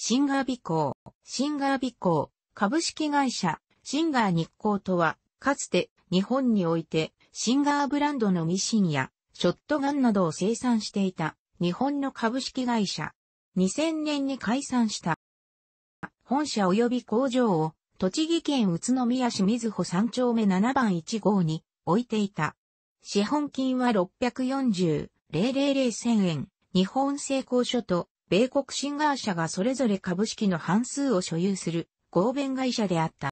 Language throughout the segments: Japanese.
シンガー美光、シンガー美光、株式会社、シンガー日光とは、かつて日本において、シンガーブランドのミシンやショットガンなどを生産していた日本の株式会社。2000年に解散した。本社及び工場を栃木県宇都宮市水穂3丁目7番1号に置いていた。資本金は640、000円、日本製鋼所と米国シンガー社がそれぞれ株式の半数を所有する合弁会社であった。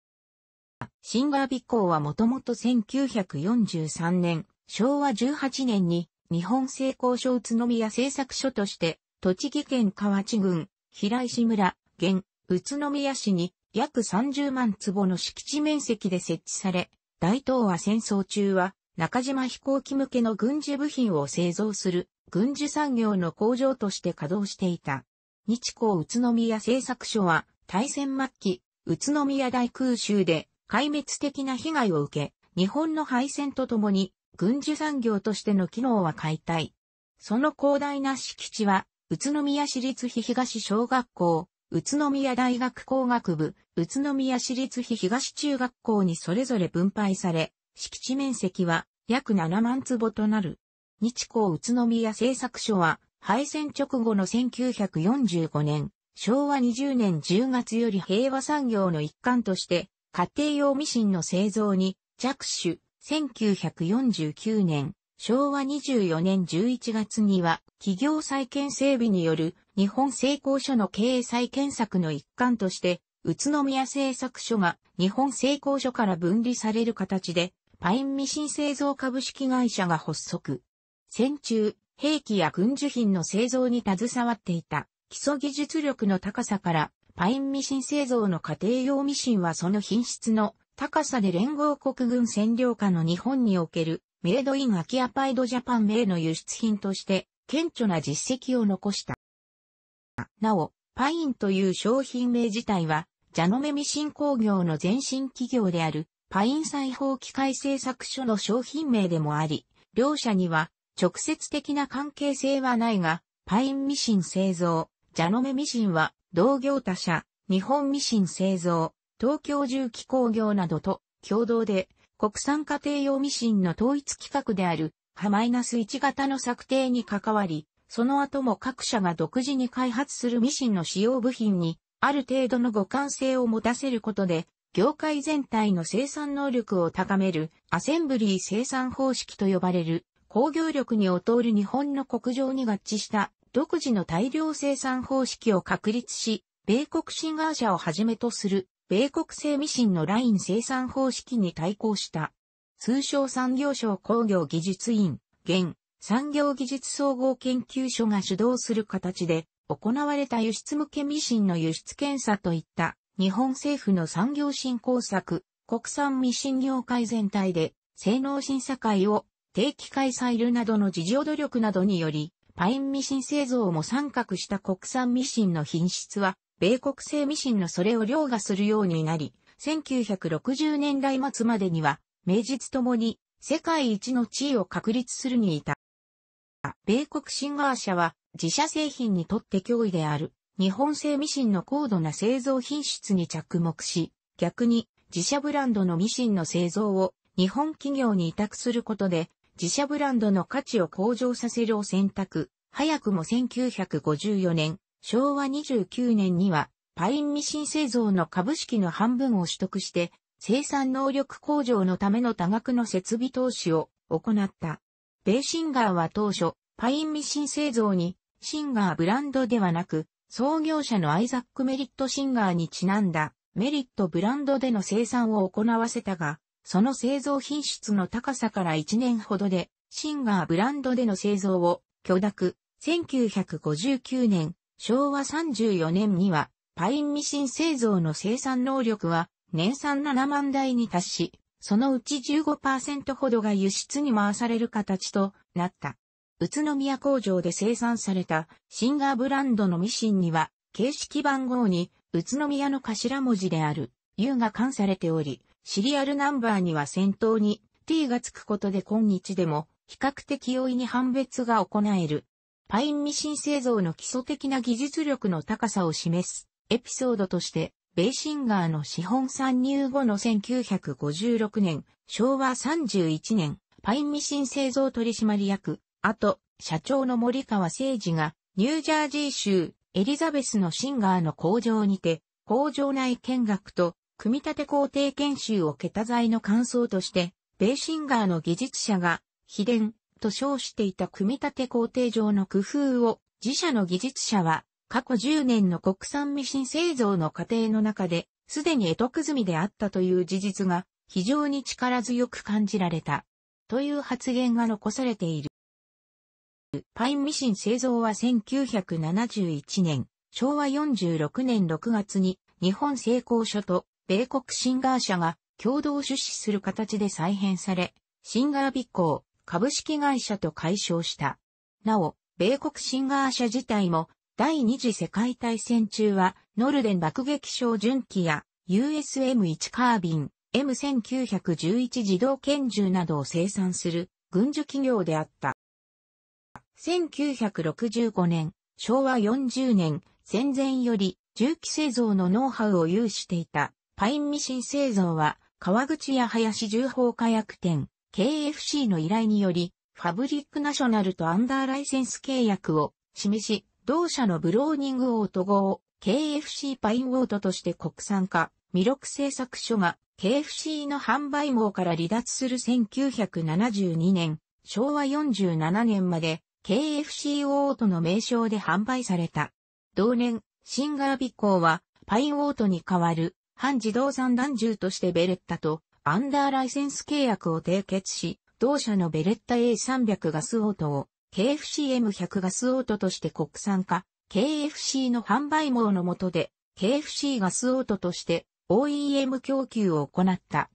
シンガー美行はもともと1943年、昭和18年に日本製鋼所宇都宮製作所として栃木県河内郡平石村現宇都宮市に約30万坪の敷地面積で設置され、大東亜戦争中は中島飛行機向けの軍事部品を製造する軍需産業の工場として稼働していた。日光宇都宮製作所は、大戦末期、宇都宮大空襲で壊滅的な被害を受け、日本の敗戦とともに、軍需産業としての機能は解体。その広大な敷地は、宇都宮市立日東小学校、宇都宮大学工学部、宇都宮市立日東中学校にそれぞれ分配され、敷地面積は約7万坪となる。日光宇都宮製作所は、敗戦直後の1945年、昭和20年10月より平和産業の一環として、家庭用ミシンの製造に着手、1949年、昭和24年11月には、企業再建整備による日本製鋼所の経営再建策の一環として、宇都宮製作所が日本製鋼所から分離される形で、パインミシン製造株式会社が発足。戦中、兵器や軍需品の製造に携わっていた、基礎技術力の高さから、パインミシン製造の家庭用ミシンはその品質の高さで連合国軍占領下の日本におけるメイドインアキアパイドジャパン名の輸出品として顕著な実績を残した。なお、パインという商品名自体は、ジャノメミシン工業の前身企業であるパイン裁縫機械製作所の商品名でもあり、両社には直接的な関係性はないが、パインミシン製造、ジャノメミシンは同業他社、日本ミシン製造、東京重機工業などと共同で国産家庭用ミシンの統一規格であるハマイナス1型の策定に関わり、その後も各社が独自に開発するミシンの使用部品にある程度の互換性を持たせることで、業界全体の生産能力を高めるアセンブリー生産方式と呼ばれる工業力に劣る日本の国情に合致した独自の大量生産方式を確立し、米国シンガー社をはじめとする米国製ミシンのライン生産方式に対抗した。通称産業省工業技術院、現産業技術総合研究所が主導する形で行われた輸出向けミシンの輸出検査といった日本政府の産業振興策、国産ミシン業界全体で性能審査会を定期開催ルなどの自助努力などにより、パインミシン製造も参画した国産ミシンの品質は、米国製ミシンのそれを凌駕するようになり、1960年代末までには、名実ともに世界一の地位を確立するにいた。米国シンガー社は自社製品にとって脅威である日本製ミシンの高度な製造品質に着目し、逆に自社ブランドのミシンの製造を日本企業に委託することで自社ブランドの価値を向上させるを選択。早くも1954年、昭和29年には、パインミシン製造の株式の半分を取得して、生産能力向上のための多額の設備投資を行った。ベイシンガーは当初、パインミシン製造に、シンガーブランドではなく、創業者のアイザック・メリット・シンガーにちなんだ、メリットブランドでの生産を行わせたが、その製造品質の高さから1年ほどで、シンガーブランドでの製造を許諾。1959年、昭和34年には、パインミシン製造の生産能力は年産7万台に達し、そのうち15%ほどが輸出に回される形となった。宇都宮工場で生産されたシンガーブランドのミシンには、形式番号に宇都宮の頭文字である U が冠されており、シリアルナンバーには先頭に t がつくことで今日でも比較的容易に判別が行える。パインミシン製造の基礎的な技術力の高さを示すエピソードとして、ベイシンガーの資本参入後の1956年、昭和31年、パインミシン製造取締役、あと、社長の森川誠二が、ニュージャージー州、エリザベスのシンガーの工場にて、工場内見学と組み立て工程研修を桁材の感想として、ベーシンガーの技術者が、秘伝と称していた組み立て工程上の工夫を、自社の技術者は、過去10年の国産ミシン製造の過程の中で、すでに得得済みであったという事実が、非常に力強く感じられた。という発言が残されている。パインミシン製造は1971年、昭和46年6月に日本製鋼所と米国シンガー社が共同出資する形で再編され、シンガービッコー株式会社と解消した。なお、米国シンガー社自体も第二次世界大戦中はノルデン爆撃小準機や USM1 カービン、M1911 自動拳銃などを生産する軍需企業であった。1965年、昭和40年、戦前より銃器製造のノウハウを有していたパインミシン製造は、川口や林重宝火薬店、KFC の依頼により、ファブリックナショナルとアンダーライセンス契約を示し、同社のブローニングオート号を KFC パインオートとして国産化、魅力製作所が KFC の販売網から離脱する1972年、昭和47年まで KFC オートの名称で販売された。同年、シンガービッコーはパインオートに代わる半自動三弾銃としてベレッタとアンダーライセンス契約を締結し、同社のベレッタ A300 ガスオートを KFCM100 ガスオートとして国産化、KFC の販売網の下で KFC ガスオートとして OEM 供給を行った。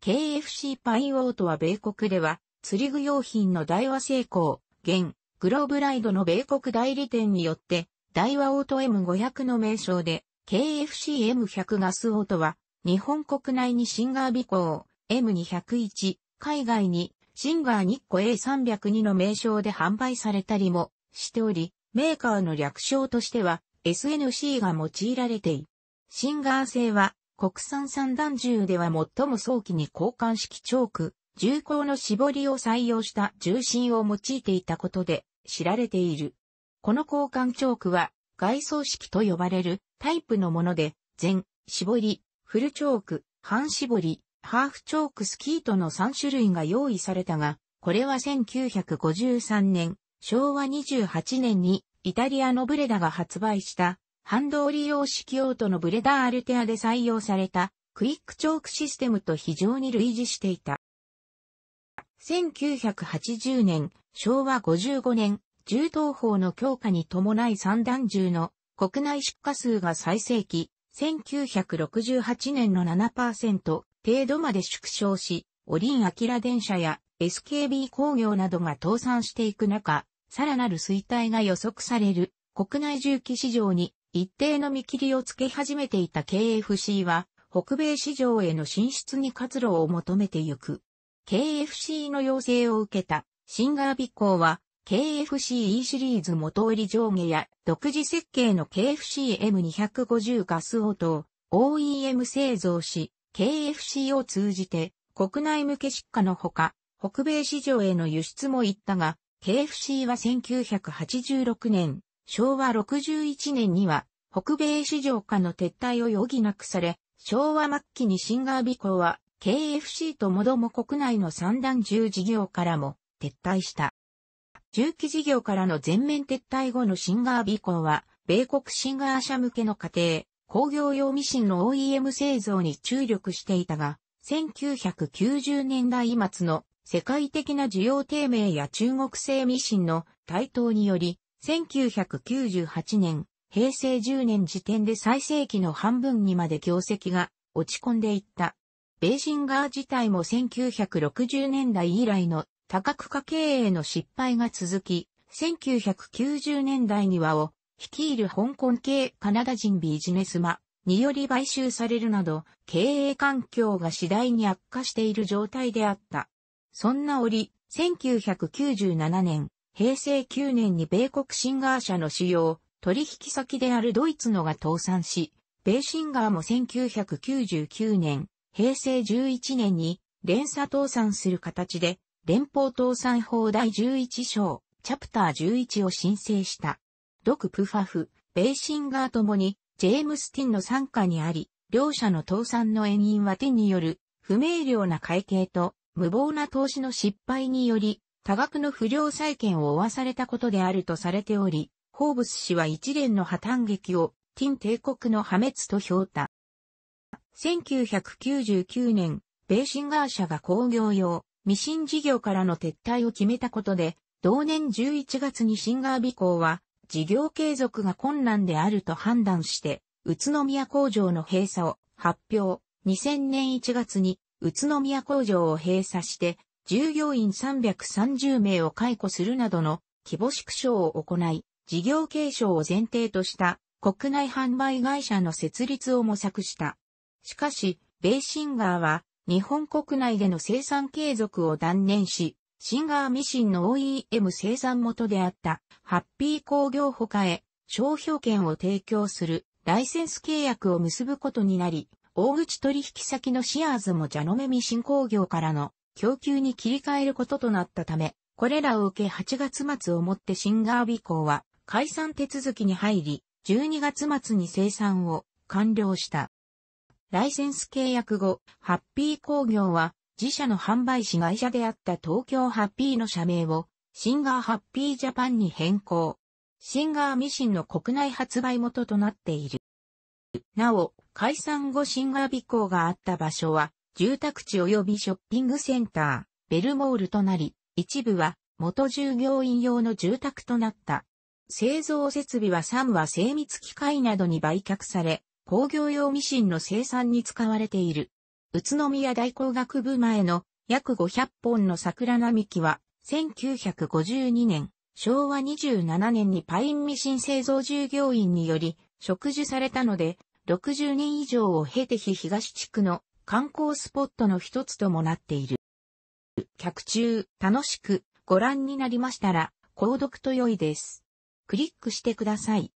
KFC パイオートは米国では釣り具用品の大和成功、現、グローブライドの米国代理店によって、大和オート M500 の名称で KFC-M100 ガストは、日本国内にシンガー尾行 M201、海外にシンガー日光 A302 の名称で販売されたりもしており、メーカーの略称としては SNC が用いられている。シンガー製は国産三段銃では最も早期に交換式チョーク、銃口の絞りを採用した重心を用いていたことで知られている。この交換チョークは外装式と呼ばれるタイプのもので、全、絞り、フルチョーク、半絞り、ハーフチョークスキートの3種類が用意されたが、これは1953年、昭和28年にイタリアのブレダが発売したハンド用式用途のブレダーアルテアで採用されたクイックチョークシステムと非常に類似していた。1980年、昭和55年、銃刀法の強化に伴い三段銃の国内出荷数が最盛期、1968年の7%程度まで縮小し、オリン・アキラ電車や SKB 工業などが倒産していく中、さらなる衰退が予測される国内重機市場に一定の見切りをつけ始めていた KFC は、北米市場への進出に活路を求めてゆく。KFC の要請を受けたシンガービッは KFC-E シリーズ元売り上下や独自設計の KFC-M250 ガスオートを OEM 製造し、KFC を通じて国内向け出荷のほか、北米市場への輸出も行ったが、KFC は1986年、昭和61年には北米市場化の撤退を余儀なくされ、昭和末期にシンガービコは KFC ともども国内の三段重事業からも撤退した。重機事業からの全面撤退後のシンガービコは、米国シンガー社向けの家庭、工業用ミシンの OEM 製造に注力していたが、1990年代末の世界的な需要低迷や中国製ミシンの台頭により、1998年、平成10年時点で最盛期の半分にまで業績が落ち込んでいった。ベーシンガー自体も1960年代以来の多角化経営の失敗が続き、1990年代にはを率いる香港系カナダ人ビジネスマにより買収されるなど、経営環境が次第に悪化している状態であった。そんな折、1997年、平成9年に米国シンガー社の主要取引先であるドイツのが倒産し、米シンガーも1999年、平成11年に連鎖倒産する形で連邦倒産法第11章、チャプター11を申請した。ドク・プファフ、ベーシンガーともに、ジェームス・ティンの参加にあり、両者の倒産の延因はティンによる、不明瞭な会計と、無謀な投資の失敗により、多額の不良債権を負わされたことであるとされており、ホーブス氏は一連の破綻劇を、ティン帝国の破滅と評価。1999年、ベーシンガー社が工業用、ミシン事業からの撤退を決めたことで、同年11月にシンガー美工は、事業継続が困難であると判断して、宇都宮工場の閉鎖を発表。2000年1月に宇都宮工場を閉鎖して、従業員330名を解雇するなどの規模縮小を行い、事業継承を前提とした国内販売会社の設立を模索した。しかし、米シンガーは日本国内での生産継続を断念し、シンガーミシンの OEM 生産元であった、ハッピー工業他へ、商標権を提供するライセンス契約を結ぶことになり、大口取引先のシアーズもジャノメミシン工業からの供給に切り替えることとなったため、これらを受け8月末をもってシンガービコは解散手続きに入り、12月末に生産を完了した。ライセンス契約後、ハッピー工業は自社の販売士会社であった東京ハッピーの社名をシンガーハッピージャパンに変更。シンガーミシンの国内発売元となっている。なお、解散後シンガー備行があった場所は住宅地及びショッピングセンター、ベルモールとなり、一部は元従業員用の住宅となった。製造設備は3は精密機械などに売却され、工業用ミシンの生産に使われている。宇都宮大工学部前の約500本の桜並木は、1952年、昭和27年にパインミシン製造従業員により、植樹されたので、60年以上を経て日東地区の観光スポットの一つともなっている。客中、楽しくご覧になりましたら、購読と良いです。クリックしてください。